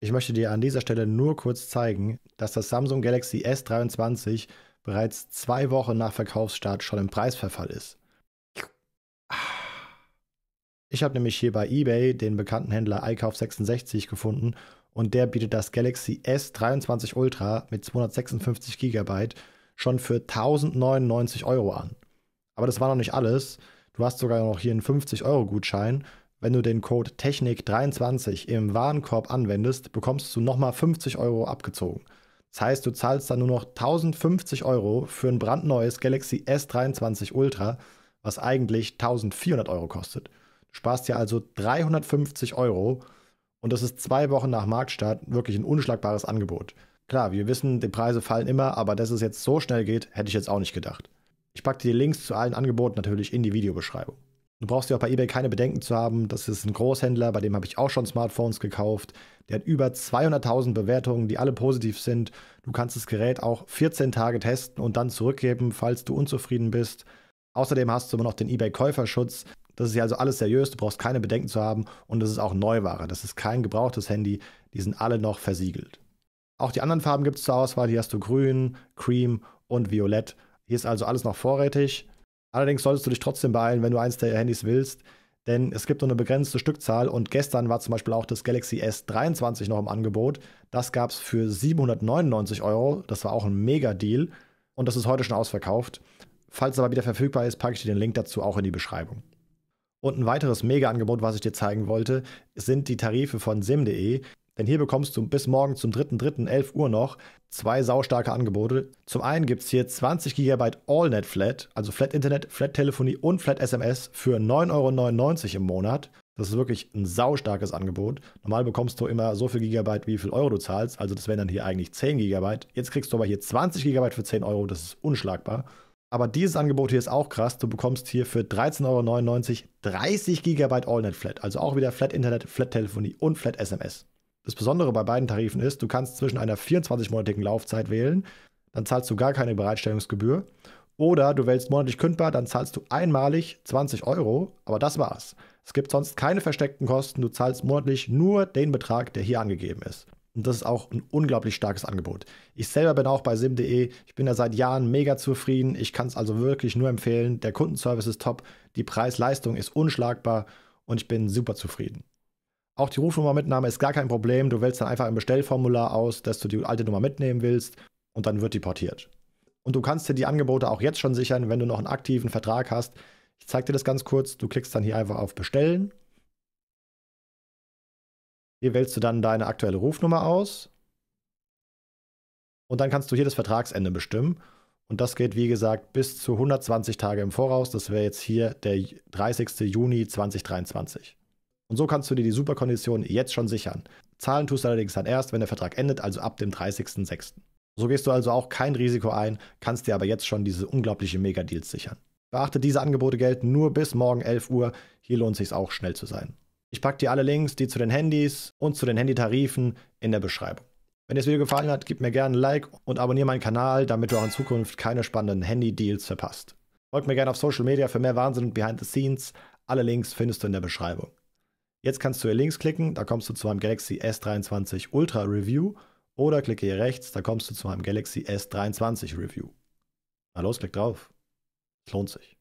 Ich möchte dir an dieser Stelle nur kurz zeigen, dass das Samsung Galaxy S23 bereits zwei Wochen nach Verkaufsstart schon im Preisverfall ist. Ich habe nämlich hier bei eBay den bekannten Händler iKauf66 gefunden und der bietet das Galaxy S23 Ultra mit 256 GB schon für 1099 Euro an. Aber das war noch nicht alles. Du hast sogar noch hier einen 50 Euro Gutschein wenn du den Code Technik23 im Warenkorb anwendest, bekommst du nochmal 50 Euro abgezogen. Das heißt, du zahlst dann nur noch 1050 Euro für ein brandneues Galaxy S23 Ultra, was eigentlich 1400 Euro kostet. Du sparst dir also 350 Euro und das ist zwei Wochen nach Marktstart wirklich ein unschlagbares Angebot. Klar, wir wissen, die Preise fallen immer, aber dass es jetzt so schnell geht, hätte ich jetzt auch nicht gedacht. Ich packe dir die Links zu allen Angeboten natürlich in die Videobeschreibung. Du brauchst ja auch bei eBay keine Bedenken zu haben. Das ist ein Großhändler, bei dem habe ich auch schon Smartphones gekauft. Der hat über 200.000 Bewertungen, die alle positiv sind. Du kannst das Gerät auch 14 Tage testen und dann zurückgeben, falls du unzufrieden bist. Außerdem hast du immer noch den eBay-Käuferschutz. Das ist ja also alles seriös, du brauchst keine Bedenken zu haben und das ist auch Neuware. Das ist kein gebrauchtes Handy, die sind alle noch versiegelt. Auch die anderen Farben gibt es zur Auswahl. Hier hast du grün, cream und violett. Hier ist also alles noch vorrätig. Allerdings solltest du dich trotzdem beeilen, wenn du eins der Handys willst, denn es gibt nur eine begrenzte Stückzahl und gestern war zum Beispiel auch das Galaxy S23 noch im Angebot. Das gab es für 799 Euro, das war auch ein Mega-Deal und das ist heute schon ausverkauft. Falls es aber wieder verfügbar ist, packe ich dir den Link dazu auch in die Beschreibung. Und ein weiteres Mega-Angebot, was ich dir zeigen wollte, sind die Tarife von sim.de. Denn hier bekommst du bis morgen zum 3.3.11 Uhr noch zwei saustarke Angebote. Zum einen gibt es hier 20 GB AllNet Flat, also Flat Internet, Flat Telefonie und Flat SMS für 9,99 Euro im Monat. Das ist wirklich ein saustarkes Angebot. Normal bekommst du immer so viel Gigabyte, wie viel Euro du zahlst. Also das wären dann hier eigentlich 10 GB. Jetzt kriegst du aber hier 20 GB für 10 Euro. Das ist unschlagbar. Aber dieses Angebot hier ist auch krass. Du bekommst hier für 13,99 Euro 30 GB AllNet Flat. Also auch wieder Flat Internet, Flat Telefonie und Flat SMS. Das Besondere bei beiden Tarifen ist, du kannst zwischen einer 24-monatigen Laufzeit wählen, dann zahlst du gar keine Bereitstellungsgebühr. Oder du wählst monatlich kündbar, dann zahlst du einmalig 20 Euro, aber das war's. Es gibt sonst keine versteckten Kosten, du zahlst monatlich nur den Betrag, der hier angegeben ist. Und das ist auch ein unglaublich starkes Angebot. Ich selber bin auch bei sim.de. Ich bin da seit Jahren mega zufrieden. Ich kann es also wirklich nur empfehlen. Der Kundenservice ist top. Die Preis-Leistung ist unschlagbar. Und ich bin super zufrieden. Auch die Rufnummermitnahme ist gar kein Problem. Du wählst dann einfach ein Bestellformular aus, dass du die alte Nummer mitnehmen willst. Und dann wird die portiert. Und du kannst dir die Angebote auch jetzt schon sichern, wenn du noch einen aktiven Vertrag hast. Ich zeige dir das ganz kurz. Du klickst dann hier einfach auf Bestellen hier wählst du dann deine aktuelle Rufnummer aus. Und dann kannst du hier das Vertragsende bestimmen. Und das geht, wie gesagt, bis zu 120 Tage im Voraus. Das wäre jetzt hier der 30. Juni 2023. Und so kannst du dir die Superkondition jetzt schon sichern. Zahlen tust du allerdings dann erst, wenn der Vertrag endet, also ab dem 30.06. So gehst du also auch kein Risiko ein, kannst dir aber jetzt schon diese unglaublichen Megadeals sichern. Beachte, diese Angebote gelten nur bis morgen 11 Uhr. Hier lohnt es sich auch schnell zu sein. Ich packe dir alle Links, die zu den Handys und zu den Handytarifen in der Beschreibung. Wenn dir das Video gefallen hat, gib mir gerne ein Like und abonniere meinen Kanal, damit du auch in Zukunft keine spannenden Handy-Deals verpasst. Folgt mir gerne auf Social Media für mehr Wahnsinn und Behind the Scenes. Alle Links findest du in der Beschreibung. Jetzt kannst du hier links klicken, da kommst du zu meinem Galaxy S23 Ultra Review oder klicke hier rechts, da kommst du zu meinem Galaxy S23 Review. Na los, klick drauf. Es lohnt sich.